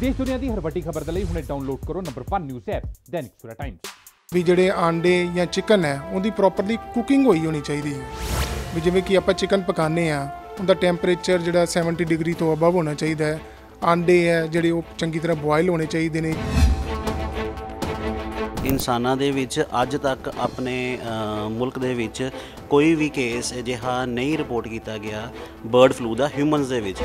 ਦੇਸ਼ ਦੁਨੀਆ ਦੀ ਹਰ ਵੱਡੀ ਖਬਰ ਦੇ ਲਈ ਹੁਣੇ ਡਾਊਨਲੋਡ ਕਰੋ ਨੰਬਰ 1 ਨਿਊਜ਼ ਐਪ ਦੈਨਿਕ ਸੂਰਤ ਟਾਈਮਸ ਵੀ ਜਿਹੜੇ ਆਂਡੇ ਜਾਂ ਚਿਕਨ ਹੈ ਉਹਦੀ ਪ੍ਰੋਪਰਲੀ ਕੁਕਿੰਗ ਹੋਈ ਹੋਣੀ ਚਾਹੀਦੀ ਹੈ ਵੀ ਜਿਵੇਂ ਕਿ ਆਪਾਂ ਚਿਕਨ ਪਕਾਉਂਦੇ ਆ ਉਹਦਾ ਟੈਂਪਰੇਚਰ ਜਿਹੜਾ 70 ਡਿਗਰੀ ਤੋਂ ਅਬਵ ਹੋਣਾ ਚਾਹੀਦਾ ਹੈ ਆਂਡੇ ਹੈ ਜਿਹੜੇ ਉਹ ਚੰਗੀ ਤਰ੍ਹਾਂ ਬੋਇਲ ਹੋਣੇ ਚਾਹੀਦੇ ਨੇ ਇਨਸਾਨਾਂ ਦੇ ਵਿੱਚ ਅੱਜ ਤੱਕ ਆਪਣੇ ਮੁਲਕ ਦੇ ਵਿੱਚ ਕੋਈ ਵੀ ਕੇਸ ਅਜਿਹਾ ਨਹੀਂ ਰਿਪੋਰਟ ਕੀਤਾ ਗਿਆ ਬਰਡ ਫਲੂ ਦਾ ਹਿਊਮਨਸ ਦੇ ਵਿੱਚ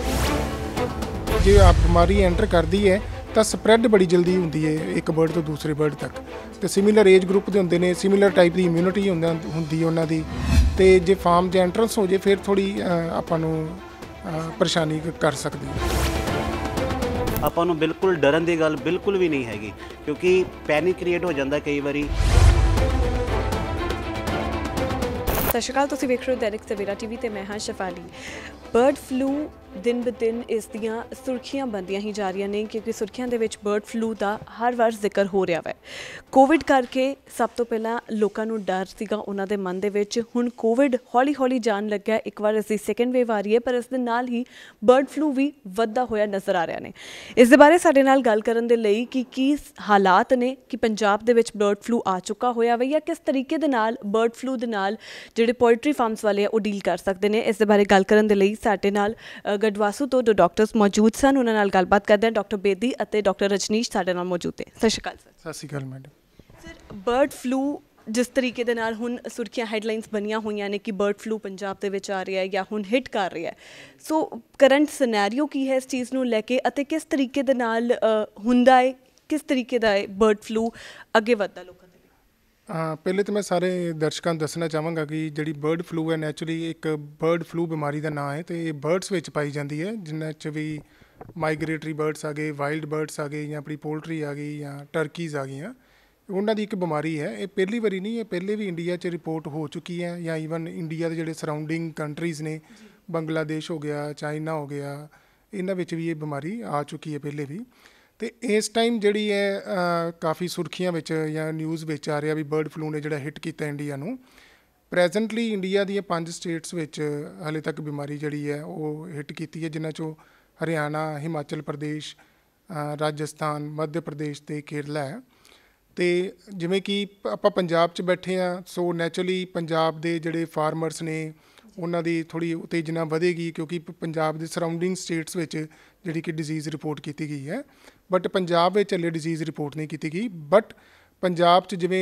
ਜੇ ਆ ਬਿਮਾਰੀ ਐਂਟਰ ਕਰਦੀ ਹੈ ਤਾਂ ਸਪਰੈਡ ਬੜੀ ਜਲਦੀ ਹੁੰਦੀ ਹੈ ਇੱਕ ਬਰਡ ਤੋਂ ਦੂਸਰੇ ਬਰਡ ਤੱਕ ਤੇ ਸਿਮਿਲਰ ਏਜ ਗਰੁੱਪ ਦੇ ਹੁੰਦੇ ਨੇ ਸਿਮਿਲਰ ਟਾਈਪ ਦੀ ਇਮਿਊਨਿਟੀ ਹੁੰਦੀ ਹੁੰਦੀ ਉਹਨਾਂ ਦੀ ਤੇ ਜੇ ਫਾਰਮ ਦੇ ਐਂਟਰੈਂਸ ਹੋ ਜੇ ਫਿਰ ਥੋੜੀ ਆਪਾਂ ਨੂੰ ਪਰੇਸ਼ਾਨੀ ਕਰ ਸਕਦੀ ਹੈ ਆਪਾਂ ਨੂੰ ਬਿਲਕੁਲ ਡਰਨ ਦੀ ਗੱਲ ਬਿਲਕੁਲ ਵੀ ਨਹੀਂ ਹੈਗੀ ਕਿਉਂਕਿ ਪੈਨਿਕ ਕ੍ਰੀਏਟ ਹੋ ਜਾਂਦਾ ਕਈ ਵਾਰੀ ਸਸ਼ਕਾਲ ਤੁਸੀਂ ਵੇਖ ਰਹੇ ਹੋ ਦੈਨਿਕ ਸਵੇਰਾ ਟੀਵੀ ਤੇ ਮੈਂ ਹਾਂ ਸ਼ਫਾਲੀ ਬਰਡ ਫਲੂ ਦਿਨ ਦਿਨ ਇਸ ਦੀਆਂ ਸੁਰਖੀਆਂ ਬੰਦੀਆਂ ਹੀ ਜਾ ਰਹੀਆਂ ਨੇ ਕਿਉਂਕਿ ਸੁਰਖੀਆਂ ਦੇ ਵਿੱਚ ਬਰਡ ਫਲੂ ਦਾ ਹਰ ਵਾਰ ਜ਼ਿਕਰ ਹੋ ਰਿਹਾ ਹੈ ਕੋਵਿਡ ਕਰਕੇ ਸਭ ਤੋਂ ਪਹਿਲਾਂ ਲੋਕਾਂ ਨੂੰ ਡਰ ਸੀਗਾ ਉਹਨਾਂ ਦੇ ਮਨ ਦੇ ਵਿੱਚ ਹੁਣ ਕੋਵਿਡ ਹੌਲੀ-ਹੌਲੀ ਜਾਣ ਲੱਗਾ ਇੱਕ ਵਾਰ ਅਸੀਂ ਸੈਕੰਡ ਵੇਵ ਆ ਰਹੀ ਹੈ ਪਰ ਇਸ ਦੇ ਨਾਲ ਹੀ ਬਰਡ ਫਲੂ ਵੀ ਵੱਧਦਾ ਹੋਇਆ ਨਜ਼ਰ ਆ ਰਿਹਾ ਨੇ ਇਸ ਦੇ ਬਾਰੇ ਸਾਡੇ ਨਾਲ ਗੱਲ ਕਰਨ ਦੇ ਲਈ ਕਿ ਕੀ ਹਾਲਾਤ ਨੇ ਕਿ ਪੰਜਾਬ ਦੇ ਵਿੱਚ ਬਰਡ ਫਲੂ ਆ ਚੁੱਕਾ ਹੋਇਆ ਹੈ ਜਾਂ ਕਿਸ ਤਰੀਕੇ ਦੇ ਨਾਲ ਬਰਡ ਫਲੂ ਦੇ ਨਾਲ ਜਿਹੜੇ ਪੋਲਟਰੀ ਫਾਰਮਸ ਵਾਲੇ ਆ ਉਹ ਡੀਲ ਕਰ ਸਕਦੇ ਨੇ ਇਸ ਦੇ ਬਾਰੇ ਗੱਲ ਕਰਨ ਦੇ ਲਈ ਸਾਡੇ ਨਾਲ ਗੜਵਾਸੂ ਤੋਂ ਦੋ ਡਾਕਟਰਸ ਮੌਜੂਦ ਸਨ ਉਹਨਾਂ ਨਾਲ ਗੱਲਬਾਤ ਕਰਦੇ ਹਾਂ ਡਾਕਟਰ ਬੇਦੀ ਅਤੇ ਡਾਕਟਰ ਰਜਨੀਸ਼ ਸਾਡੇ ਨਾਲ ਮੌਜੂਦ ਨੇ ਸਤਿ Sri Akal sir Sat Sri Akal madam sir bird flu ਜਿਸ ਤਰੀਕੇ ਦੇ ਨਾਲ ਹੁਣ ਸੁਰਖੀਆਂ ਹੈਡਲਾਈਨਸ ਬਣੀਆਂ ਹੋਈਆਂ ਨੇ ਕਿ ਬਰਡ ਫਲੂ ਪੰਜਾਬ ਦੇ ਵਿੱਚ ਆ ਰਿਹਾ ਹੈ ਜਾਂ ਹੁਣ ਹਿੱਟ ਕਰ ਰਿਹਾ ਹੈ ਸੋ ਕਰੰਟ ਸਿਨੈਰੀਓ ਕੀ ਹੈ ਇਸ ਚੀਜ਼ ਨੂੰ ਲੈ ਕੇ ਅਤੇ ਕਿਸ ਤਰੀਕੇ ਦੇ ਨਾਲ ਹੁੰਦਾ ਹੈ ਕਿਸ ਤਰੀਕੇ ਦਾ ਹੈ ਬਰਡ ਫਲੂ ਅੱਗੇ ਵਧਦਾ ਲੋਕ ਪਹਿਲੇ ਤਾਂ ਮੈਂ ਸਾਰੇ ਦਰਸ਼ਕਾਂ ਨੂੰ ਦੱਸਣਾ ਚਾਹਾਂਗਾ ਕਿ ਜਿਹੜੀ ਬਰਡ ਫਲੂ ਹੈ ਨੈਚੁਰਲੀ ਇੱਕ ਬਰਡ ਫਲੂ ਬਿਮਾਰੀ ਦਾ ਨਾਮ ਹੈ ਤੇ ਇਹ ਬਰਡਸ ਵਿੱਚ ਪਾਈ ਜਾਂਦੀ ਹੈ ਜਿੰਨਾ 'ਚ ਵੀ ਮਾਈਗ੍ਰੇਟਰੀ ਬਰਡਸ ਆ ਗਏ ਵਾਈਲਡ ਬਰਡਸ ਆ ਗਏ ਜਾਂ ਆਪਣੀ ਪੋਲਟਰੀ ਆ ਗਈ ਜਾਂ ਟਰਕੀਜ਼ ਆ ਗਈਆਂ ਉਹਨਾਂ ਦੀ ਇੱਕ ਬਿਮਾਰੀ ਹੈ ਇਹ ਪਹਿਲੀ ਵਾਰੀ ਨਹੀਂ ਇਹ ਪਹਿਲੇ ਵੀ ਇੰਡੀਆ 'ਚ ਰਿਪੋਰਟ ਹੋ ਚੁੱਕੀ ਹੈ ਜਾਂ ਈਵਨ ਇੰਡੀਆ ਦੇ ਜਿਹੜੇ ਸਰਾਊਂਡਿੰਗ ਕੰਟਰੀਜ਼ ਨੇ ਬੰਗਲਾਦੇਸ਼ ਹੋ ਗਿਆ ਚਾਈਨਾ ਹੋ ਗਿਆ ਇਹਨਾਂ ਵਿੱਚ ਵੀ ਇਹ ਬਿਮਾਰੀ ਆ ਚੁੱਕੀ ਹੈ ਪਹਿਲੇ ਵੀ ਤੇ ਇਸ ਟਾਈਮ ਜਿਹੜੀ ਹੈ ਕਾਫੀ ਸੁਰਖੀਆਂ ਵਿੱਚ ਜਾਂ ਨਿਊਜ਼ ਵਿੱਚ ਆ ਰਿਹਾ ਵੀ ਬਰਡ ਫਲੂ ਨੇ ਜਿਹੜਾ ਹਿੱਟ ਕੀਤਾ ਇੰਡੀਆ ਨੂੰ ਪ੍ਰੈਜ਼ੈਂਟਲੀ ਇੰਡੀਆ ਦੀਆਂ ਪੰਜ ਸਟੇਟਸ ਵਿੱਚ ਹਲੇ ਤੱਕ ਬਿਮਾਰੀ ਜਿਹੜੀ ਹੈ ਉਹ ਹਿੱਟ ਕੀਤੀ ਹੈ ਜਿਨ੍ਹਾਂ ਚੋਂ ਹਰਿਆਣਾ ਹਿਮਾਚਲ ਪ੍ਰਦੇਸ਼ ਰਾਜਸਥਾਨ ਮੱਧ ਪ੍ਰਦੇਸ਼ ਤੇ ਕੇਰਲਾ ਹੈ ਤੇ ਜਿਵੇਂ ਕਿ ਆਪਾਂ ਪੰਜਾਬ 'ਚ ਬੈਠੇ ਆ ਸੋ ਨੇਚਰਲੀ ਪੰਜਾਬ ਦੇ ਜਿਹੜੇ ਫਾਰਮਰਸ ਨੇ ਉਹਨਾਂ ਦੀ ਥੋੜੀ ਉਤੇਜਨਾ ਵਧੇਗੀ ਕਿਉਂਕਿ ਪੰਜਾਬ ਦੇ ਸਰਾਊਂਡਿੰਗ ਸਟੇਟਸ ਵਿੱਚ ਜਿਹੜੀ ਕਿ ਡਿਜ਼ੀਜ਼ ਰਿਪੋਰਟ ਕੀਤੀ ਗਈ ਹੈ ਬਟ ਪੰਜਾਬ ਵਿੱਚ ਹਲੇ ਡਿਜ਼ੀਜ਼ ਰਿਪੋਰਟ ਨਹੀਂ ਕੀਤੀ ਗਈ ਬਟ ਪੰਜਾਬ 'ਚ ਜਿਵੇਂ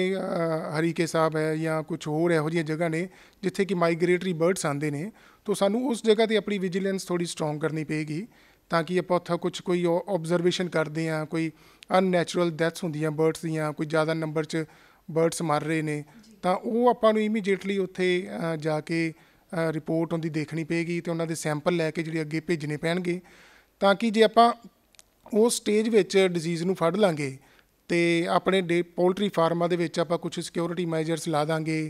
ਹਰੀਕੇ ਸਾਹਿਬ ਹੈ ਜਾਂ ਕੁਝ ਹੋਰ ਇਹੋ ਜਿਹੀਆਂ ਜਗ੍ਹਾ ਨੇ ਜਿੱਥੇ ਕਿ ਮਾਈਗ੍ਰੇਟਰੀ ਬਰਡਸ ਆਉਂਦੇ ਨੇ ਤੋਂ ਸਾਨੂੰ ਉਸ ਜਗ੍ਹਾ ਤੇ ਆਪਣੀ ਵਿਜੀਲੈਂਸ ਥੋੜੀ ਸਟਰੋਂਗ ਕਰਨੀ ਪਏਗੀ ਤਾਂ ਕਿ ਆਪਾਂ ਉੱਥੇ ਕੁਝ ਕੋਈ ਆਬਜ਼ਰਵੇਸ਼ਨ ਕਰਦੇ ਆ ਕੋਈ ਅਨਨੈਚੁਰਲ ਡੈਥਸ ਹੁੰਦੀਆਂ ਬਰਡਸ ਦੀਆਂ ਕੋਈ ਜ਼ਿਆਦਾ ਨੰਬਰ 'ਚ ਬਰਡਸ ਮਰ ਰਹੇ ਨੇ ਤਾਂ ਉਹ ਆਪਾਂ ਨੂੰ ਇਮੀਡੀਏਟਲੀ ਉੱਥੇ ਜਾ ਕੇ ਰਿਪੋਰਟ ਉਹਦੀ ਦੇਖਣੀ ਪਏਗੀ ਤੇ ਉਹਨਾਂ ਦੇ ਸੈਂਪਲ ਲੈ ਕੇ ਜਿਹੜੇ ਅੱਗੇ ਭੇਜਨੇ ਪੈਣਗੇ ਤਾਂ ਕਿ ਜੇ ਆਪਾਂ ਉਸ ਸਟੇਜ ਵਿੱਚ ਡਿਜ਼ੀਜ਼ ਨੂੰ ਫੜ ਲਾਂਗੇ ਤੇ ਆਪਣੇ ਪੋਲਟਰੀ ਫਾਰਮਾਂ ਦੇ ਵਿੱਚ ਆਪਾਂ ਕੁਝ ਸਿਕਿਉਰਿਟੀ ਮੈਜਰਸ ਲਾ ਦਾਂਗੇ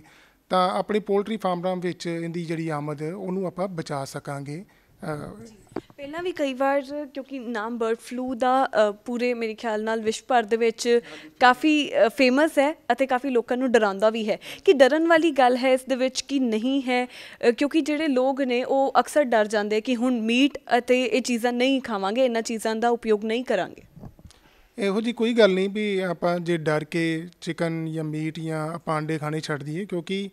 ਤਾਂ ਆਪਣੇ ਪੋਲਟਰੀ ਫਾਰਮਾਂ ਵਿੱਚ ਇਹਦੀ ਜਿਹੜੀ ਆਮਦ ਉਹਨੂੰ ਆਪਾਂ ਬਚਾ ਸਕਾਂਗੇ ਪਹਿਲਾਂ ਵੀ ਕਈ ਵਾਰ ਕਿਉਂਕਿ ਨਾਮ ਬਰਡ ਫਲੂ ਦਾ ਪੂਰੇ ਮੇਰੇ ਖਿਆਲ ਨਾਲ ਵਿਸ਼ਵ ਭਰ ਦੇ ਵਿੱਚ ਕਾਫੀ ਫੇਮਸ ਹੈ ਅਤੇ ਕਾਫੀ ਲੋਕਾਂ ਨੂੰ ਡਰਾਉਂਦਾ ਵੀ ਹੈ ਕਿ ਡਰਨ ਵਾਲੀ ਗੱਲ ਹੈ ਇਸ ਦੇ ਵਿੱਚ ਕਿ ਨਹੀਂ ਹੈ ਕਿਉਂਕਿ ਜਿਹੜੇ ਲੋਕ ਨੇ ਉਹ ਅਕਸਰ ਡਰ ਜਾਂਦੇ ਕਿ ਹੁਣ ਮੀਟ ਅਤੇ ਇਹ ਚੀਜ਼ਾਂ ਨਹੀਂ ਖਾਵਾਂਗੇ ਇਹਨਾਂ ਚੀਜ਼ਾਂ ਦਾ ਉਪਯੋਗ ਨਹੀਂ ਕਰਾਂਗੇ ਇਹੋ ਜੀ ਕੋਈ ਗੱਲ ਨਹੀਂ ਵੀ ਆਪਾਂ ਜੇ ਡਰ ਕੇ ਚਿਕਨ ਜਾਂ ਮੀਟ ਜਾਂ ਆਪਾਂ ਆਂਡੇ ਖਾਣੇ ਛੱਡ ਦਈਏ ਕਿਉਂਕਿ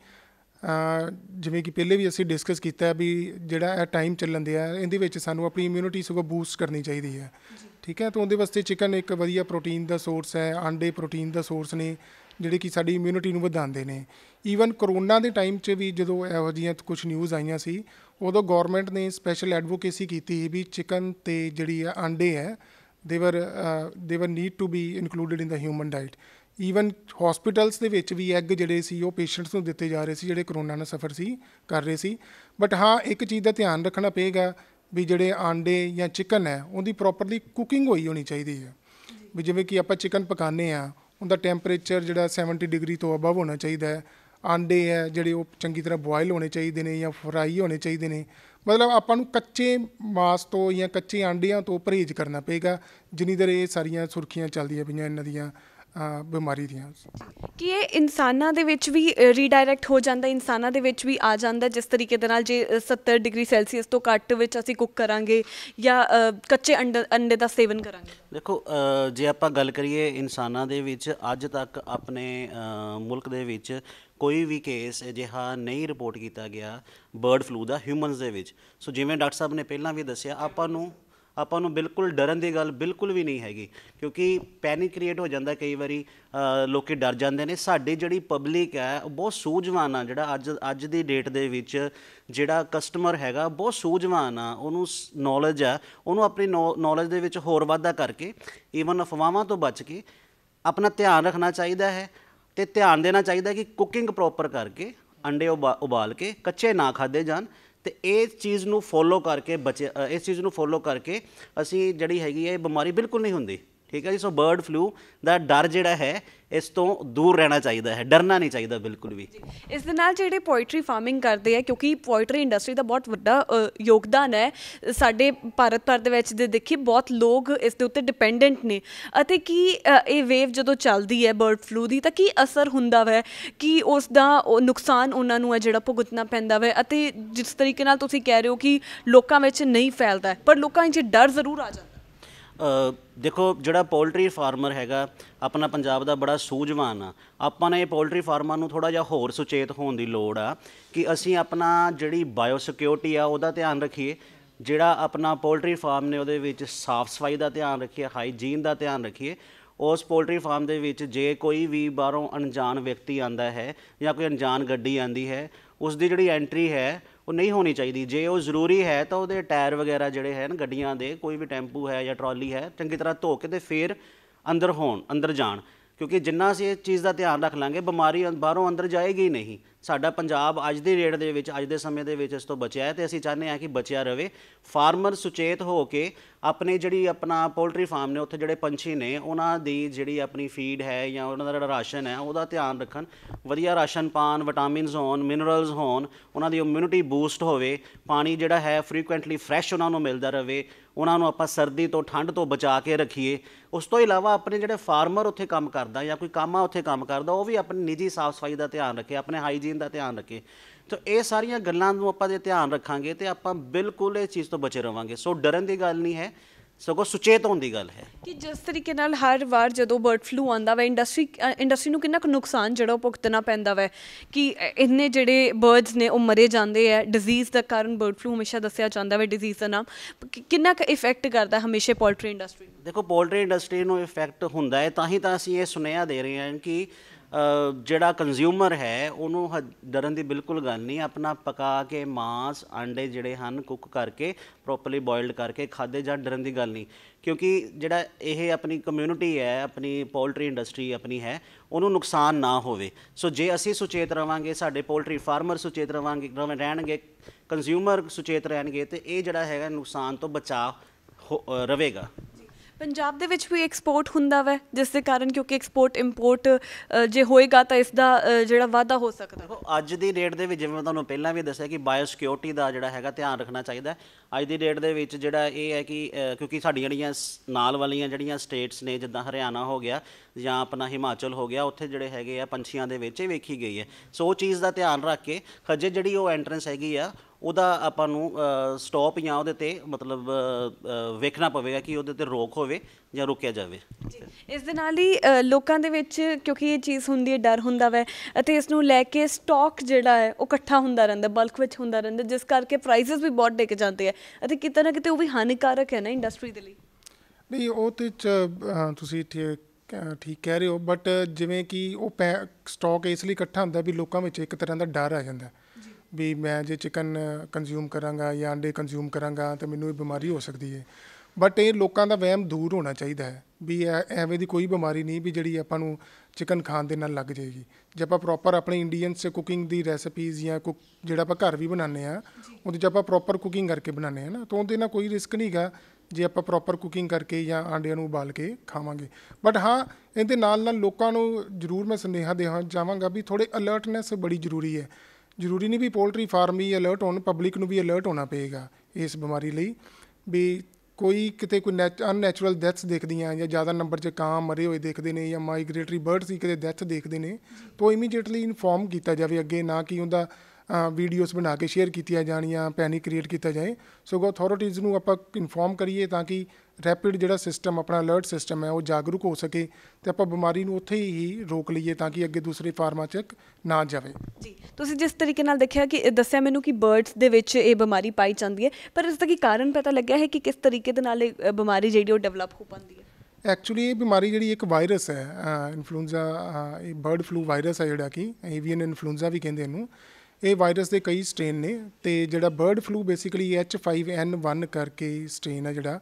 ਜਿਵੇਂ ਕਿ ਪਹਿਲੇ ਵੀ ਅਸੀਂ ਡਿਸਕਸ ਕੀਤਾ ਵੀ ਜਿਹੜਾ ਇਹ ਟਾਈਮ ਚੱਲਣ ਆ ਇਹਦੇ ਵਿੱਚ ਸਾਨੂੰ ਆਪਣੀ ਇਮਿਊਨਿਟੀ ਸੁਗਾ ਬੂਸਟ ਕਰਨੀ ਚਾਹੀਦੀ ਹੈ ਠੀਕ ਹੈ ਤਾਂ ਉਹਦੇ ਵਾਸਤੇ ਚਿਕਨ ਇੱਕ ਵਧੀਆ ਪ੍ਰੋਟੀਨ ਦਾ ਸੋਰਸ ਹੈ ਆਂਡੇ ਪ੍ਰੋਟੀਨ ਦਾ ਸੋਰਸ ਨੇ ਜਿਹੜੇ ਕਿ ਸਾਡੀ ਇਮਿਊਨਿਟੀ ਨੂੰ ਵਧਾਉਂਦੇ ਨੇ ਈਵਨ ਕਰੋਨਾ ਦੇ ਟਾਈਮ 'ਚ ਵੀ ਜਦੋਂ ਇਹੋ ਜੀਆਂ ਕੁਝ ਨਿਊਜ਼ ਆਈਆਂ ਸੀ ਉਦੋਂ ਗਵਰਨਮੈਂਟ ਨੇ ਸਪੈਸ਼ਲ ਐਡਵੋਕੇਸੀ ਕੀਤੀ ਵੀ ਚਿਕਨ ਤੇ ਜਿਹੜੀ ਆ ਆਂਡੇ ਹੈ ਦੇ were they were need to be included in the human diet even hospitals ਦੇ ਵਿੱਚ ਵੀ ਐਗ ਜਿਹੜੇ ਸੀ ਉਹ ਪੇਸ਼ੈਂਟਸ ਨੂੰ ਦਿੱਤੇ ਜਾ ਰਹੇ ਸੀ ਜਿਹੜੇ ਕਰੋਨਾ ਨਾਲ ਸਫਰ ਸੀ ਕਰ ਰਹੇ ਸੀ ਬਟ ਹਾਂ ਇੱਕ ਚੀਜ਼ ਦਾ ਧਿਆਨ ਰੱਖਣਾ ਪਏਗਾ ਵੀ ਜਿਹੜੇ ਆਂਡੇ ਜਾਂ ਚਿਕਨ ਹੈ ਉਹਦੀ ਪ੍ਰੋਪਰਲੀ ਕੁਕਿੰਗ ਹੋਈ ਹੋਣੀ ਚਾਹੀਦੀ ਹੈ ਵੀ ਜਿਵੇਂ ਕਿ ਆਪਾਂ ਚਿਕਨ ਪਕਾਉਂਦੇ ਆ ਉਹਦਾ ਟੈਂਪਰੇਚਰ ਜਿਹੜਾ 70 ਡਿਗਰੀ ਤੋਂ ਅਬਵ ਹੋਣਾ ਚਾਹੀਦਾ ਹੈ ਆਂਡੇ ਹੈ ਜਿਹੜੇ ਉਹ ਚੰਗੀ ਤਰ੍ਹਾਂ ਬੋਇਲ ਹੋਣੇ ਚਾਹੀਦੇ ਨੇ ਜਾਂ ਫਰਾਈ ਹੋਣੇ ਚਾਹੀਦੇ ਨੇ ਮਤਲਬ ਆਪਾਂ ਨੂੰ ਕੱਚੇ ਮਾਸ ਤੋਂ ਜਾਂ ਕੱਚੇ ਆਂਡਿਆਂ ਤੋਂ ਪਰਹੇਜ਼ ਕਰਨਾ ਪਏਗਾ ਜਿੰਨੀ ਦੇਰ ਇਹ ਸਾਰੀਆਂ ਸੁਰਖੀਆਂ ਚੱਲਦੀਆਂ ਪਈਆਂ ਇਹਨਾਂ ਦੀਆਂ ਬਿਮਾਰੀ ਦੀਆਂ ਕਿ ਇਹ ਇਨਸਾਨਾਂ ਦੇ ਵਿੱਚ ਵੀ ਰੀਡਾਇਰੈਕਟ ਹੋ ਜਾਂਦਾ ਇਨਸਾਨਾਂ ਦੇ ਵਿੱਚ ਵੀ ਆ ਜਾਂਦਾ ਜਿਸ ਤਰੀਕੇ ਦੇ ਨਾਲ ਜੇ 70 ਡਿਗਰੀ ਸੈਲਸੀਅਸ ਤੋਂ ਘੱਟ ਵਿੱਚ ਅਸੀਂ ਕੁੱਕ ਕਰਾਂਗੇ ਜਾਂ ਕੱਚੇ ਅੰਡੇ ਦਾ ਸੇਵਨ ਕਰਾਂਗੇ ਦੇਖੋ ਜੇ ਆਪਾਂ ਗੱਲ ਕਰੀਏ ਇਨਸਾਨਾਂ ਦੇ ਵਿੱਚ ਅੱਜ ਤੱਕ ਆਪਣੇ ਮੁਲਕ ਦੇ ਵਿੱਚ ਕੋਈ ਵੀ ਕੇਸ ਅਜਿਹਾ ਨਹੀਂ ਰਿਪੋਰਟ ਕੀਤਾ ਗਿਆ ਬਰਡ ਫਲੂ ਦਾ ਹਿਊਮਨਸ ਦੇ ਵਿੱਚ ਸੋ ਜਿਵੇਂ ਡਾਕਟਰ ਸਾਹਿਬ ਨੇ ਪਹਿਲਾਂ ਵੀ ਦੱਸਿਆ ਆਪਾਂ ਨੂੰ ਆਪਾਂ ਨੂੰ ਬਿਲਕੁਲ ਡਰਨ ਦੀ ਗੱਲ ਬਿਲਕੁਲ ਵੀ ਨਹੀਂ ਹੈਗੀ ਕਿਉਂਕਿ ਪੈਨਿਕ ਕ੍ਰੀਏਟ ਹੋ ਜਾਂਦਾ ਕਈ ਵਾਰੀ ਲੋਕੇ ਡਰ ਜਾਂਦੇ ਨੇ ਸਾਡੀ ਜਿਹੜੀ ਪਬਲਿਕ ਹੈ ਉਹ ਬਹੁਤ ਸੂਝਵਾਨ ਆ ਜਿਹੜਾ ਅੱਜ ਅੱਜ ਦੀ ਡੇਟ ਦੇ ਵਿੱਚ ਜਿਹੜਾ ਕਸਟਮਰ ਹੈਗਾ ਬਹੁਤ ਸੂਝਵਾਨ ਆ ਉਹਨੂੰ ਨੌਲੇਜ ਆ ਉਹਨੂੰ ਆਪਣੀ ਨੌਲੇਜ ਦੇ ਵਿੱਚ ਹੋਰ ਵਾਧਾ ਕਰਕੇ ਈਵਨ ਅਫਵਾਹਾਂ ਤੋਂ ਬਚ ਕੇ ਆਪਣਾ ਧਿਆਨ ਰੱਖਣਾ ਚਾਹੀਦਾ ਹੈ ਤੇ ਧਿਆਨ ਦੇਣਾ ਚਾਹੀਦਾ ਕਿ ਕੁਕਿੰਗ ਪ੍ਰੋਪਰ ਕਰਕੇ ਅੰਡੇ ਉਬਾਲ ਕੇ ਕੱਚੇ ਨਾ ਖਾਦੇ ਜਾਣ ਤੇ ਇਸ ਚੀਜ਼ ਨੂੰ ਫੋਲੋ ਕਰਕੇ ਬਚੇ ਇਸ ਚੀਜ਼ ਨੂੰ ਫੋਲੋ ਕਰਕੇ ਅਸੀਂ ਜਿਹੜੀ ਹੈਗੀ ਹੈ ਇਹ ਬਿਮਾਰੀ ਬਿਲਕੁਲ ਨਹੀਂ ਹੁੰਦੀ ਠੀਕ ਹੈ ਜੀ ਸੋ ਬਰਡ ਫਲੂ ਦਾ ਡਰ ਜਿਹੜਾ ਹੈ ਇਸ ਤੋਂ ਦੂਰ ਰਹਿਣਾ ਚਾਹੀਦਾ ਹੈ ਡਰਨਾ ਨਹੀਂ ਚਾਹੀਦਾ ਬਿਲਕੁਲ ਵੀ ਇਸ ਦੇ ਨਾਲ ਜਿਹੜੇ ਪੋਇਟਰੀ ਫਾਰਮਿੰਗ ਕਰਦੇ ਆ ਕਿਉਂਕਿ ਪੋਇਟਰੀ ਇੰਡਸਟਰੀ ਦਾ ਬਹੁਤ ਵੱਡਾ ਯੋਗਦਾਨ ਹੈ ਸਾਡੇ ਭਾਰਤ ਭਰ ਦੇ ਵਿੱਚ ਦੇ ਦੇਖੀ ਬਹੁਤ ਲੋਕ ਇਸ ਦੇ ਉੱਤੇ ਡਿਪੈਂਡੈਂਟ ਨੇ ਅਤੇ ਕੀ ਇਹ ਵੇਵ ਜਦੋਂ ਚੱਲਦੀ ਹੈ ਬਰਡ ਫਲੂ ਦੀ ਤਾਂ ਕੀ ਅਸਰ ਹੁੰਦਾ ਵੈ ਕਿ ਉਸ ਦਾ ਨੁਕਸਾਨ ਉਹਨਾਂ ਨੂੰ ਹੈ ਜਿਹੜਾ ਭੁਗਤਣਾ ਪੈਂਦਾ ਵੈ ਅਤੇ ਜਿਸ ਤਰੀਕੇ ਨਾਲ ਤੁਸੀਂ ਕਹਿ ਰਹੇ ਹੋ ਕਿ ਲੋਕਾਂ ਵਿੱਚ ਨਹੀਂ ਫੈਲਦਾ ਪਰ ਲੋਕਾਂ ਵਿੱਚ ਡਰ ਜ਼ਰੂਰ ਆ ਜਾਂਦਾ ਦੇਖੋ ਜਿਹੜਾ ਪੋਲਟਰੀ ਫਾਰਮਰ ਹੈਗਾ ਆਪਣਾ ਪੰਜਾਬ ਦਾ ਬੜਾ ਸੂਝਵਾਨ ਆ ਆਪਾਂ ਨੇ ਇਹ ਪੋਲਟਰੀ ਫਾਰਮਰ ਨੂੰ ਥੋੜਾ ਜਿਹਾ ਹੋਰ ਸੁਚੇਤ ਹੋਣ ਦੀ ਲੋੜ ਆ ਕਿ ਅਸੀਂ ਆਪਣਾ ਜਿਹੜੀ ਬਾਇਓ ਸਿਕਿਉਰਿਟੀ ਆ ਉਹਦਾ ਧਿਆਨ ਰੱਖੀਏ ਜਿਹੜਾ ਆਪਣਾ ਪੋਲਟਰੀ ਫਾਰਮ ਨੇ ਉਹਦੇ ਵਿੱਚ ਸਾਫ਼ ਸਫਾਈ ਦਾ ਧਿਆਨ ਰੱਖੀਏ ਹਾਈਜੀਨ ਦਾ ਧਿਆਨ ਰੱਖੀਏ ਉਸ ਪੋਲਟਰੀ ਫਾਰਮ ਦੇ ਵਿੱਚ ਜੇ ਕੋਈ ਵੀ ਬਾਹਰੋਂ ਅਣਜਾਣ ਵਿਅਕਤੀ ਆਂਦਾ ਹੈ ਜਾਂ ਕੋਈ ਅਣਜਾਣ ਗੱਡੀ ਆਂਦੀ ਹੈ ਉਸ ਦੀ ਜਿਹੜੀ ਐਂਟਰੀ ਹੈ ਉਹ ਨਹੀਂ ਹੋਣੀ ਚਾਹੀਦੀ ਜੇ ਉਹ ਜ਼ਰੂਰੀ ਹੈ ਤਾਂ ਉਹਦੇ ਟਾਇਰ ਵਗੈਰਾ ਜਿਹੜੇ ਹਨ ਗੱਡੀਆਂ ਦੇ ਕੋਈ ਵੀ ਟੈਂਪੂ ਹੈ ਜਾਂ ਟਰਾਲੀ ਹੈ ਚੰਗੀ ਤਰ੍ਹਾਂ ਧੋ ਕੇ ਤੇ ਫੇਰ ਅੰਦਰ ਹੋਣ ਅੰਦਰ ਜਾਣ ਕਿਉਂਕਿ ਜਿੰਨਾ ਸੀ ਇਸ ਚੀਜ਼ ਦਾ ਧਿਆਨ ਰੱਖ ਲਾਂਗੇ ਬਿਮਾਰੀ ਬਾਹਰੋਂ ਅੰਦਰ ਜਾਏਗੀ ਨਹੀਂ ਸਾਡਾ ਪੰਜਾਬ ਅੱਜ ਦੇ ਰੇਟ ਦੇ ਵਿੱਚ ਅੱਜ ਦੇ ਸਮੇਂ ਦੇ ਵਿੱਚ ਇਸ ਤੋਂ ਬਚਿਆ ਹੈ ਤੇ ਅਸੀਂ ਚਾਹੁੰਦੇ ਹਾਂ ਕਿ ਬਚਿਆ ਰਹੇ ਫਾਰਮਰ ਸੁਚੇਤ ਹੋ ਕੇ ਆਪਣੇ ਜਿਹੜੀ ਆਪਣਾ ਪੋਲਟਰੀ ਫਾਰਮ ਨੇ ਉੱਥੇ ਜਿਹੜੇ ਪੰਛੀ ਨੇ ਉਹਨਾਂ ਦੀ ਜਿਹੜੀ ਆਪਣੀ ਫੀਡ ਹੈ ਜਾਂ ਉਹਨਾਂ ਦਾ ਜਿਹੜਾ ਰਾਸ਼ਨ ਹੈ ਉਹਦਾ ਧਿਆਨ ਰੱਖਣ ਵਧੀਆ ਰਾਸ਼ਨ ਪਾਣ ਵਿਟਾਮਿਨਸ ਹੋਣ ਮਿਨਰਲਸ ਹੋਣ ਉਹਨਾਂ ਦੀ ਇਮਿਊਨਿਟੀ ਬੂਸਟ ਹੋਵੇ ਪਾਣੀ ਜਿਹੜਾ ਹੈ ਫ੍ਰੀਕੁਐਂਟਲੀ ਫਰੈਸ਼ ਉਹਨਾਂ ਨੂੰ ਮਿਲਦਾ ਰਹੇ ਉਹਨਾਂ ਨੂੰ ਆਪਾਂ ਸਰਦੀ ਤੋਂ ਠੰਡ ਤੋਂ ਬਚਾ ਕੇ ਰੱਖੀਏ ਉਸ ਤੋਂ ਇਲਾਵਾ ਆਪਣੇ ਜਿਹੜੇ ਫਾਰਮਰ ਉੱਥੇ ਕੰਮ ਕਰਦਾ ਜਾਂ ਕੋਈ ਕਾਮਾ ਉੱਥੇ ਕੰਮ ਕਰਦਾ ਉਹ ਵੀ ਆਪਣੀ ਨਿੱਜੀ ਸਾਫ਼ ਸਫਾਈ ਦਾ ਧਿਆਨ ਰੱਖੇ ਆਪਣੇ ਹਾਈਜੀ ਹਾਈਜੀਨ ਦਾ ਧਿਆਨ ਰੱਖੇ ਤੋ ਇਹ ਸਾਰੀਆਂ ਗੱਲਾਂ ਨੂੰ ਆਪਾਂ ਜੇ ਧਿਆਨ ਰੱਖਾਂਗੇ ਤੇ ਆਪਾਂ ਬਿਲਕੁਲ ਇਹ ਚੀਜ਼ ਤੋਂ ਬਚੇ ਰਵਾਂਗੇ ਸੋ ਡਰਨ ਦੀ ਗੱਲ ਨਹੀਂ ਹੈ ਸਗੋਂ ਸੁਚੇਤ ਹੋਣ ਦੀ ਗੱਲ ਹੈ ਕਿ ਜਿਸ ਤਰੀਕੇ ਨਾਲ ਹਰ ਵਾਰ ਜਦੋਂ ਬਰਡ ਫਲੂ ਆਂਦਾ ਵਾ ਇੰਡਸਟਰੀ ਇੰਡਸਟਰੀ ਨੂੰ ਕਿੰਨਾ ਕੁ ਨੁਕਸਾਨ ਜਿਹੜਾ ਉਹ ਭੁਗਤਣਾ ਪੈਂਦਾ ਵਾ ਕਿ ਇੰਨੇ ਜਿਹੜੇ ਬਰਡਸ ਨੇ ਉਹ ਮਰੇ ਜਾਂਦੇ ਆ ਡਿਜ਼ੀਜ਼ ਦਾ ਕਾਰਨ ਬਰਡ ਫਲੂ ਹਮੇਸ਼ਾ ਦੱਸਿਆ ਜਾਂਦਾ ਵਾ ਡਿਜ਼ੀਜ਼ ਦਾ ਨਾਮ ਕਿੰਨਾ ਕੁ ਇਫੈਕਟ ਕਰਦਾ ਹਮੇਸ਼ਾ ਪੋਲਟਰੀ ਇੰਡਸਟਰੀ ਦੇਖੋ ਪੋਲਟਰੀ ਇੰਡਸਟਰੀ ਨੂੰ ਇਫੈਕਟ ਹੁੰਦਾ ਹੈ ਤਾਂ ਹੀ ਤਾਂ ਅਸੀਂ ਇਹ ਸੁਨੇਹਾ ਦੇ ਰਹੇ ਹਾਂ ਕਿ ਜਿਹੜਾ ਕੰਜ਼ਿਊਮਰ ਹੈ ਉਹਨੂੰ ਡਰਨ ਦੀ ਬਿਲਕੁਲ ਗੱਲ ਨਹੀਂ ਆਪਣਾ ਪਕਾ ਕੇ ਮਾਸ ਅੰਡੇ ਜਿਹੜੇ ਹਨ ਕੁੱਕ ਕਰਕੇ ਪ੍ਰੋਪਰਲੀ ਬੋਇਲਡ ਕਰਕੇ ਖਾਦੇ ਜਾਂ ਡਰਨ ਦੀ ਗੱਲ ਨਹੀਂ ਕਿਉਂਕਿ ਜਿਹੜਾ ਇਹ ਆਪਣੀ ਕਮਿਊਨਿਟੀ ਹੈ ਆਪਣੀ ਪੋਲਟਰੀ ਇੰਡਸਟਰੀ ਆਪਣੀ ਹੈ ਉਹਨੂੰ ਨੁਕਸਾਨ ਨਾ ਹੋਵੇ ਸੋ ਜੇ ਅਸੀਂ ਸੁਚੇਤ ਰਵਾਂਗੇ ਸਾਡੇ ਪੋਲਟਰੀ ਫਾਰਮਰ ਸੁਚੇਤ ਰਵਾਂਗੇ ਰਹਿਣਗੇ ਕੰਜ਼ਿਊਮਰ ਸੁਚੇਤ ਰਹਿਣਗੇ ਤੇ ਇਹ ਜਿਹੜਾ ਹੈਗਾ ਨੁਕਸਾਨ ਤੋਂ ਬਚਾਅ ਰਵੇਗਾ ਪੰਜਾਬ ਦੇ ਵਿੱਚ ਵੀ ਐਕਸਪੋਰਟ ਹੁੰਦਾ ਵੈ ਜਿਸ ਦੇ ਕਾਰਨ ਕਿਉਂਕਿ ਐਕਸਪੋਰਟ ਇੰਪੋਰਟ ਜੇ ਹੋਏਗਾ ਤਾਂ ਇਸ ਦਾ ਜਿਹੜਾ ਵਾਧਾ ਹੋ ਸਕਦਾ ਹੈ ਅੱਜ ਦੀ ਡੇਟ ਦੇ ਵਿੱਚ ਜਿਵੇਂ ਮੈਂ ਤੁਹਾਨੂੰ ਪਹਿਲਾਂ ਵੀ ਦੱਸਿਆ ਕਿ ਬਾਇਓ ਸਿਕਿਉਰਿਟੀ ਦਾ ਜਿਹੜਾ ਹੈਗਾ ਧਿਆਨ ਰੱਖਣਾ ਚਾਹੀਦਾ ਅੱਜ ਦੀ ਡੇਟ ਦੇ ਵਿੱਚ ਜਿਹੜਾ ਇਹ ਹੈ ਕਿ ਕਿਉਂਕਿ ਸਾਡੀਆਂ ਜਿਹੜੀਆਂ ਨਾਲ ਵਾਲੀਆਂ ਜਿਹੜੀਆਂ ਸਟੇਟਸ ਨੇ ਜਿੱਦਾਂ ਹਰਿਆਣਾ ਹੋ ਗਿਆ ਜਾਂ ਆਪਣਾ ਹਿਮਾਚਲ ਹੋ ਗਿਆ ਉੱਥੇ ਜਿਹੜੇ ਹੈਗੇ ਆ ਪੰਛੀਆਂ ਦੇ ਵਿੱਚ ਇਹ ਵੇਖੀ ਗਈ ਹੈ ਸੋ ਚੀਜ਼ ਦਾ ਧਿਆਨ ਰੱਖ ਕੇ ਖੱਜੇ ਜਿਹੜੀ ਉਹ ਐਂਟਰੈਂਸ ਹੈਗੀ ਆ ਉਹਦਾ ਆਪਾਂ ਨੂੰ ਸਟਾਪ ਜਾਂ ਉਹਦੇ ਤੇ ਮਤਲਬ ਵੇਖਣਾ ਪਵੇਗਾ ਕਿ ਉਹਦੇ ਤੇ ਰੋਕ ਹੋਵੇ ਜਾਂ ਰੁਕਿਆ ਜਾਵੇ ਇਸ ਦੇ ਨਾਲ ਹੀ ਲੋਕਾਂ ਦੇ ਵਿੱਚ ਕਿਉਂਕਿ ਇਹ ਚੀਜ਼ ਹੁੰਦੀ ਹੈ ਡਰ ਹੁੰਦਾ ਵੈ ਅਤੇ ਇਸ ਨੂੰ ਲੈ ਕੇ ਸਟਾਕ ਜਿਹੜਾ ਹੈ ਉਹ ਇਕੱਠਾ ਹੁੰਦਾ ਰਹਿੰਦਾ ਬਲਕ ਵਿੱਚ ਹੁੰਦਾ ਰਹਿੰਦਾ ਜਿਸ ਕਰਕੇ ਪ੍ਰਾਈਸਸ ਵੀ ਬਹੁਤ ਡਿੱਗ ਜਾਂਦੇ ਆ ਅਤੇ ਕਿਤੇ ਨਾ ਕਿਤੇ ਉਹ ਵੀ ਹਾਨੀਕਾਰਕ ਹੈ ਨਾ ਇੰਡਸਟਰੀ ਦੇ ਲਈ ਨਹੀਂ ਉਹ ਤੇ ਤੁਸੀਂ ਠੀਕ ਕਹਿ ਰਹੇ ਹੋ ਬਟ ਜਿਵੇਂ ਕਿ ਉਹ ਸਟਾਕ ਇਸ ਲਈ ਇਕੱਠਾ ਹੁੰਦਾ ਵੀ ਲੋਕਾਂ ਵਿੱਚ ਇੱਕ ਤਰ੍ਹਾਂ ਦਾ ਡਰ ਆ ਜਾਂਦਾ ਹੈ ਵੀ ਮੈਂ ਜੇ ਚਿਕਨ ਕੰਜ਼ਿਊਮ ਕਰਾਂਗਾ ਜਾਂ ਅੰਡੇ ਕੰਜ਼ਿਊਮ ਕਰਾਂਗਾ ਤਾਂ ਮੈਨੂੰ ਇਹ ਬਿਮਾਰੀ ਹੋ ਸਕਦੀ ਹੈ ਬਟ ਇਹ ਲੋਕਾਂ ਦਾ ਵਹਿਮ ਦੂਰ ਹੋਣਾ ਚਾਹੀਦਾ ਹੈ ਵੀ ਐਵੇਂ ਦੀ ਕੋਈ ਬਿਮਾਰੀ ਨਹੀਂ ਵੀ ਜਿਹੜੀ ਆਪਾਂ ਨੂੰ ਚਿਕਨ ਖਾਣ ਦੇ ਨਾਲ ਲੱਗ ਜਾਏਗੀ ਜੇ ਆਪਾਂ ਪ੍ਰੋਪਰ ਆਪਣੇ ਇੰਡੀਅਨ ਸੇ ਕੁਕਿੰਗ ਦੀ ਰੈਸਪੀਜ਼ ਜਾਂ ਕੁਕ ਜਿਹੜਾ ਆਪਾਂ ਘਰ ਵੀ ਬਣਾਉਂਦੇ ਆ ਉਹਦੇ ਜੇ ਆਪਾਂ ਪ੍ਰੋਪਰ ਕੁਕਿੰਗ ਕਰਕੇ ਬਣਾਉਂਦੇ ਆ ਨਾ ਤਾਂ ਉਹਦੇ ਨਾਲ ਕੋਈ ਰਿਸਕ ਨਹੀਂਗਾ ਜੇ ਆਪਾਂ ਪ੍ਰੋਪਰ ਕੁਕਿੰਗ ਕਰਕੇ ਜਾਂ ਆਂਡਿਆਂ ਨੂੰ ਉਬਾਲ ਕੇ ਖਾਵਾਂਗੇ ਬਟ ਹਾਂ ਇਹਦੇ ਨਾਲ ਨਾਲ ਲੋਕਾਂ ਨੂੰ ਜ਼ਰੂਰ ਮੈਂ ਸੰਦੇਹਾ ਹਾਂ ਜਾਵਾਂਗਾ ਵੀ ਥੋੜੇ ਅਲਰਟਨੈਸ ਬੜੀ ਜ਼ਰੂਰੀ ਹੈ ਜ਼ਰੂਰੀ ਨਹੀਂ ਵੀ ਪੋਲਟਰੀ ਫਾਰਮ ਹੀ ਅਲਰਟ ਹੋਣ ਪਬਲਿਕ ਨੂੰ ਵੀ ਅਲਰਟ ਹੋਣਾ ਪਏਗਾ ਇਸ ਬਿਮਾਰੀ ਲਈ ਵੀ ਕੋਈ ਕਿਤੇ ਕੋਈ ਅਨਨੈਚੁਰਲ ਡੈਥਸ ਦੇਖਦੀਆਂ ਜਾਂ ਜ਼ਿਆਦਾ ਨੰਬਰ 'ਚ ਕਾਂ ਮਰੇ ਹੋਏ ਦੇਖਦੇ ਨੇ ਜਾਂ ਮਾਈਗ੍ਰੇਟਰੀ ਬਰਡਸ ਦੀ ਕਿਤੇ ਡੈਥ ਦੇਖਦੇ ਨੇ ਤਾਂ ਇਮੀਡੀਏਟਲੀ ਇਨਫੋਰਮ ਕੀਤਾ ਜਾਵੇ ਅੱਗੇ ਨਾ ਕਿ ਉਹਦਾ ਵੀਡੀਓਜ਼ ਬਣਾ ਕੇ ਸ਼ੇਅਰ ਕੀਤੀਆਂ ਜਾਣੀਆਂ ਪੈਨਿਕ ਕ੍ਰੀਏਟ ਕੀਤਾ ਜਾਏ ਸੋ ਅਥਾਰਟੀਜ਼ ਨੂੰ ਆਪਾਂ ਇਨਫੋਰਮ ਕਰੀਏ ਤਾਂ ਕਿ ਰੈਪਿਡ ਜਿਹੜਾ ਸਿਸਟਮ ਆਪਣਾ ਅਲਰਟ ਸਿਸਟਮ ਹੈ ਉਹ ਜਾਗਰੂਕ ਹੋ ਸਕੇ ਤੇ ਆਪਾਂ ਬਿਮਾਰੀ ਨੂੰ ਉੱਥੇ ਹੀ ਰੋਕ ਲਈਏ ਤਾਂ ਕਿ ਅੱਗੇ ਦੂਸਰੇ ਫਾਰਮਾਂ ਨਾ ਜਾਵੇ ਜੀ ਤੁਸੀਂ ਜਿਸ ਤਰੀਕੇ ਨਾਲ ਦੇਖਿਆ ਕਿ ਦੱਸਿਆ ਮੈਨੂੰ ਕਿ ਬਰਡਸ ਦੇ ਵਿੱਚ ਇਹ ਬਿਮਾਰੀ ਪਾਈ ਜਾਂਦੀ ਹੈ ਪਰ ਇਸ ਦਾ ਕੀ ਕਾਰਨ ਪਤਾ ਲੱਗਿਆ ਹੈ ਕਿ ਕਿਸ ਤਰੀਕੇ ਦੇ ਨਾਲ ਇਹ ਬਿਮਾਰੀ ਜਿਹੜੀ ਉਹ ਡਿਵੈਲਪ ਹੋ ਪੰਦੀ ਹੈ ਐਕਚੁਅਲੀ ਇਹ ਬਿਮਾਰੀ ਜਿਹੜੀ ਇੱਕ ਵਾਇਰਸ ਹੈ ਇਨਫਲੂਐਂਜ਼ਾ ਇਹ ਬਰਡ ਫਲੂ ਵਾਇਰਸ ਹੈ ਜਿਹੜਾ ਕਿ ਏਵੀਅਨ ਇਨਫਲੂਐਂਜ਼ਾ ਵੀ ਕਹਿੰਦੇ ਇਹਨੂੰ ਇਹ ਵਾਇਰਸ ਦੇ ਕਈ ਸਟ੍ਰੇਨ ਨੇ ਤੇ ਜਿਹੜਾ ਬਰਡ ਫਲੂ ਬੇਸਿਕਲੀ H5N1 ਕਰਕੇ ਸਟ੍ਰੇਨ ਹੈ ਜਿਹੜਾ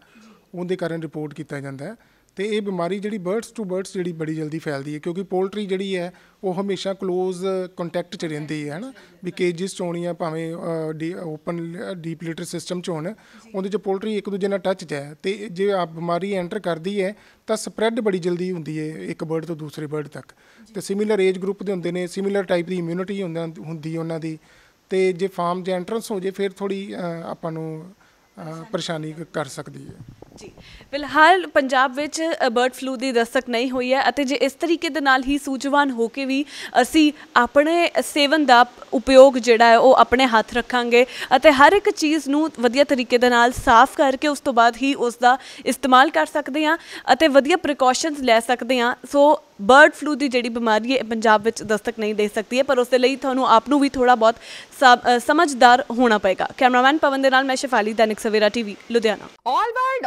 ਉਹਦੇ ਕਾਰਨ ਰਿਪੋਰਟ ਕੀਤਾ ਜਾਂਦਾ ਹੈ ਤੇ ਇਹ ਬਿਮਾਰੀ ਜਿਹੜੀ ਬਰਡਸ ਟੂ ਬਰਡਸ ਜਿਹੜੀ ਬੜੀ ਜਲਦੀ ਫੈਲਦੀ ਹੈ ਕਿਉਂਕਿ ਪੋਲਟਰੀ ਜਿਹੜੀ ਹੈ ਉਹ ਹਮੇਸ਼ਾ ਕਲੋਜ਼ ਕੰਟੈਕਟ 'ਚ ਰਹਿੰਦੀ ਹੈ ਹਨਾ ਵੀ ਕੇਜਸ 'ਚ ਹੋਣੀਆਂ ਭਾਵੇਂ ਓਪਨ ਡੀਪ ਲੀਟਰ ਸਿਸਟਮ 'ਚ ਹੋਣ ਉਹਦੇ 'ਚ ਪੋਲਟਰੀ ਇੱਕ ਦੂਜੇ ਨਾਲ ਟੱਚ 'ਚ ਹੈ ਤੇ ਜੇ ਆ ਬਿਮਾਰੀ ਐਂਟਰ ਕਰਦੀ ਹੈ ਤਾਂ ਸਪਰੈਡ ਬੜੀ ਜਲਦੀ ਹੁੰਦੀ ਹੈ ਇੱਕ ਬਰਡ ਤੋਂ ਦੂਸਰੇ ਬਰਡ ਤੱਕ ਤੇ ਸਿਮਿਲਰ ਏਜ ਗਰੁੱਪ ਦੇ ਹੁੰਦੇ ਨੇ ਸਿਮਿਲਰ ਟਾਈਪ ਦੀ ਇਮਿਊਨਿਟੀ ਹੁੰਦੀ ਉਹਨਾਂ ਦੀ ਤੇ ਜੇ ਫਾਰਮ ਦੇ ਐਂਟਰੈਂਸ ਹੋ ਜੇ ਫਿਰ ਥੋੜੀ ਆਪਾਂ ਨੂੰ ਪਰੇਸ਼ਾਨੀ ਕਰ ਸਕਦੀ ਹੈ ਜੀ ਫਿਲਹਾਲ ਪੰਜਾਬ ਵਿੱਚ ਬਰਡ ਫਲੂ ਦੀ ਦਸਤਕ ਨਹੀਂ ਹੋਈ ਹੈ ਅਤੇ ਜੇ ਇਸ ਤਰੀਕੇ ਦੇ ਨਾਲ ਹੀ ਸੂਝਵਾਨ ਹੋ ਕੇ ਵੀ ਅਸੀਂ ਆਪਣੇ ਸੇਵਨ ਦਾ ਉਪਯੋਗ ਜਿਹੜਾ ਹੈ ਉਹ ਆਪਣੇ ਹੱਥ ਰੱਖਾਂਗੇ ਅਤੇ ਹਰ ਇੱਕ ਚੀਜ਼ ਨੂੰ ਵਧੀਆ ਤਰੀਕੇ ਦੇ ਨਾਲ ਸਾਫ਼ ਕਰਕੇ ਉਸ ਤੋਂ ਬਾਅਦ ਹੀ ਉਸ ਦਾ ਇਸਤੇਮਾਲ ਕਰ ਸਕਦੇ ਹਾਂ ਅਤੇ ਵਧੀਆ ਪ੍ਰੀਕਾਸ਼ਨਸ ਲੈ ਸਕਦੇ ਹਾਂ ਸੋ ਬਰਡ ਫਲੂ ਦੀ ਜਿਹੜੀ ਬਿਮਾਰੀ ਹੈ ਪੰਜਾਬ ਵਿੱਚ ਦਸਤਕ ਨਹੀਂ ਦੇ ਸਕਦੀ ਹੈ ਪਰ ਉਸ ਦੇ ਲਈ ਤੁਹਾਨੂੰ ਆਪ ਨੂੰ ਵੀ ਥੋੜਾ ਬਹੁਤ ਸਮਝਦਾਰ ਹੋਣਾ ਪਏਗਾ ਕੈਮਰਾਮੈਨ ਪਵਨ ਦੇ ਨਾਲ ਮੈਂ Shafali Dainik Savera TV Ludhiana all world